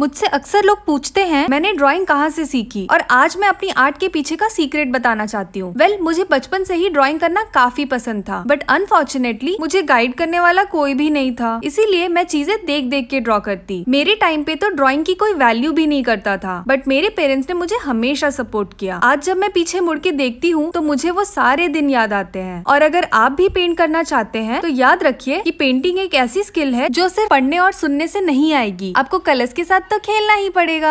मुझसे अक्सर लोग पूछते हैं मैंने ड्राइंग कहाँ से सीखी और आज मैं अपनी आर्ट के पीछे का सीक्रेट बताना चाहती हूँ वेल well, मुझे बचपन से ही ड्राइंग करना काफी पसंद था बट अनफॉर्चुनेटली मुझे गाइड करने वाला कोई भी नहीं था इसीलिए मैं चीजें देख देख के ड्रॉ करती मेरे टाइम पे तो ड्रॉइंग की कोई वैल्यू भी नहीं करता था बट मेरे पेरेंट्स ने मुझे हमेशा सपोर्ट किया आज जब मैं पीछे मुड़ के देखती हूँ तो मुझे वो सारे दिन याद आते हैं और अगर आप भी पेंट करना चाहते हैं तो याद रखिये की पेंटिंग एक ऐसी स्किल है जो सिर्फ पढ़ने और सुनने से नहीं आएगी आपको कलर्स के साथ तो खेलना ही पड़ेगा